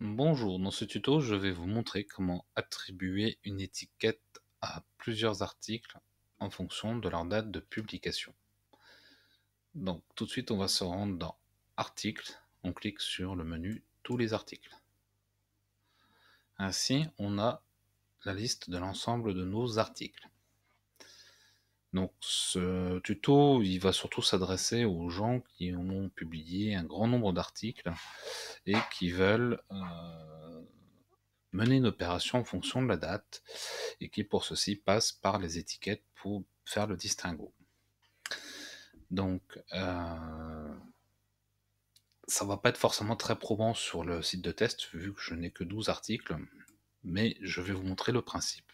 Bonjour, dans ce tuto, je vais vous montrer comment attribuer une étiquette à plusieurs articles en fonction de leur date de publication. Donc tout de suite, on va se rendre dans Articles, on clique sur le menu Tous les articles. Ainsi, on a la liste de l'ensemble de nos articles. Donc ce tuto, il va surtout s'adresser aux gens qui ont publié un grand nombre d'articles et qui veulent euh, mener une opération en fonction de la date et qui pour ceci passent par les étiquettes pour faire le distinguo. Donc euh, ça va pas être forcément très probant sur le site de test vu que je n'ai que 12 articles, mais je vais vous montrer le principe.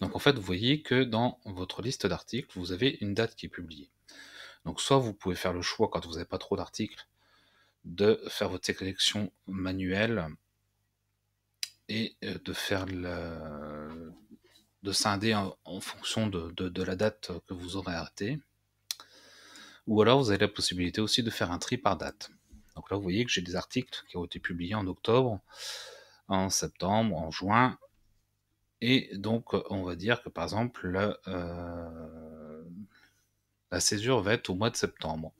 Donc en fait, vous voyez que dans votre liste d'articles, vous avez une date qui est publiée. Donc soit vous pouvez faire le choix, quand vous n'avez pas trop d'articles, de faire votre sélection manuelle et euh, de faire le de scinder en, fonction de, de, la date que vous aurez arrêtée. Ou alors vous avez la possibilité aussi de faire un tri par date. Donc là vous voyez que j'ai des articles qui ont été publiés en octobre, en septembre, en juin, et donc, euh, on va dire que par exemple, euh, la, césure va être au mois de septembre.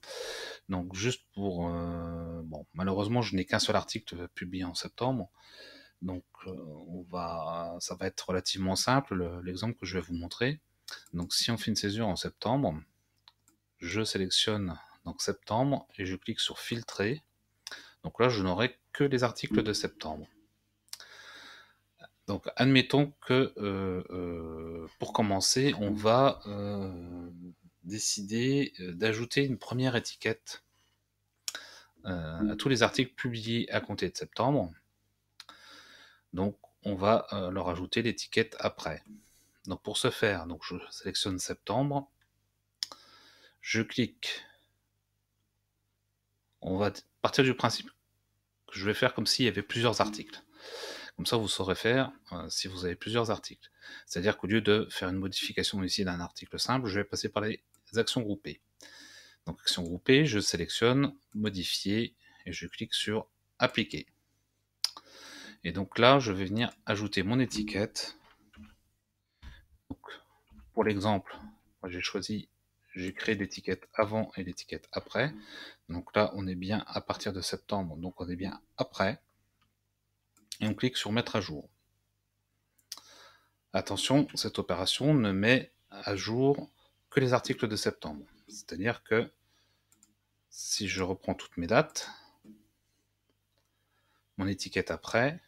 Donc, juste pour. Euh, bon, malheureusement, je n'ai qu'un seul article publié en septembre. Donc, on va, ça va être relativement simple, l'exemple que je vais vous montrer. Donc, si on fait une césure en septembre, je sélectionne donc septembre et je clique sur filtrer. Donc là, je n'aurai que les articles de septembre. Donc, admettons que euh, euh, pour commencer, on va euh, décider d'ajouter une première étiquette à tous les articles publiés à compter de septembre. Donc, on va leur ajouter l'étiquette après. Donc, pour ce faire, donc je sélectionne septembre, je clique. On va partir du principe que je vais faire comme s'il y avait plusieurs articles. Comme ça, vous saurez faire euh, si vous avez plusieurs articles. C'est-à-dire qu'au lieu de faire une modification ici d'un article simple, je vais passer par les actions groupées. Donc, actions groupées je sélectionne modifier et je clique sur appliquer. Et donc là, je vais venir ajouter mon étiquette. pour l'exemple, j'ai choisi, j'ai créé l'étiquette avant et l'étiquette après. Donc là, on est bien à partir de septembre, donc on est bien après et on clique sur mettre à jour. Attention, cette opération ne met à jour que les articles de septembre. C'est-à-dire que si je reprends toutes mes dates, mon étiquette après,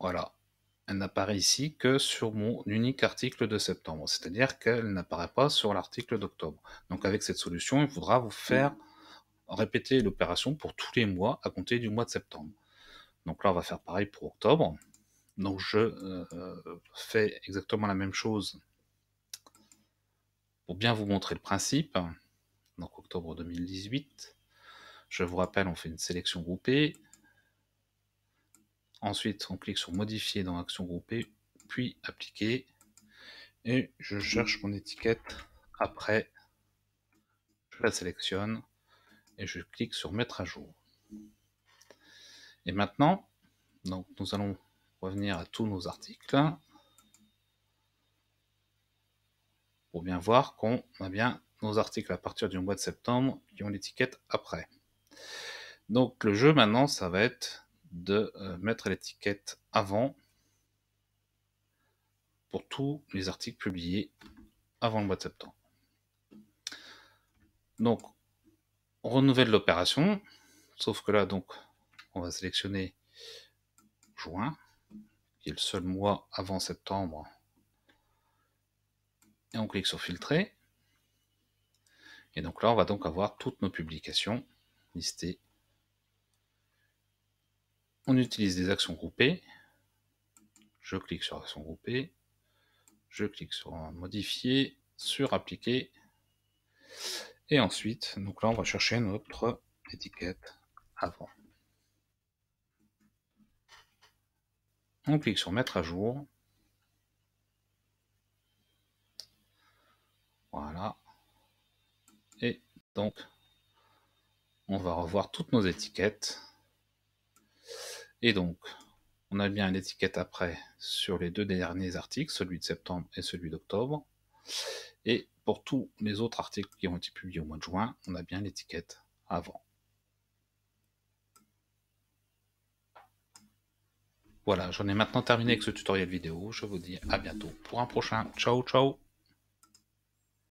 voilà, elle n'apparaît ici que sur mon unique article de septembre, c'est-à-dire qu'elle n'apparaît pas sur l'article d'octobre. Donc avec cette solution, il faudra vous faire répéter l'opération pour tous les mois à compter du mois de septembre. Donc là, on va faire pareil pour octobre. Donc je euh, fais exactement la même chose pour bien vous montrer le principe. Donc octobre 2018. Je vous rappelle, on fait une sélection groupée. Ensuite, on clique sur modifier dans action groupée, puis appliquer. Et je cherche mon étiquette après. Je la sélectionne et je clique sur mettre à jour. Et maintenant, donc nous allons revenir à tous nos articles pour bien voir qu'on a bien nos articles à partir du mois de septembre qui ont l'étiquette après. Donc le jeu maintenant, ça va être de euh, mettre l'étiquette avant pour tous les articles publiés avant le mois de septembre. Donc on renouvelle l'opération, sauf que là, donc, on va sélectionner juin, qui est le seul mois avant septembre. Et on clique sur filtrer. Et donc là, on va donc avoir toutes nos publications listées. On utilise des actions groupées. Je clique sur actions groupées Je clique sur modifier, sur appliquer. Et ensuite, donc là, on va chercher notre étiquette avant. On clique sur mettre à jour. Voilà. Et donc, on va revoir toutes nos étiquettes. Et donc, on a bien l'étiquette après sur les deux derniers articles, celui de septembre et celui d'octobre. Et pour tous les autres articles qui ont été publiés au mois de juin, on a bien l'étiquette avant. Voilà, j'en ai maintenant terminé avec ce tutoriel vidéo. Je vous dis à bientôt pour un prochain. Ciao, ciao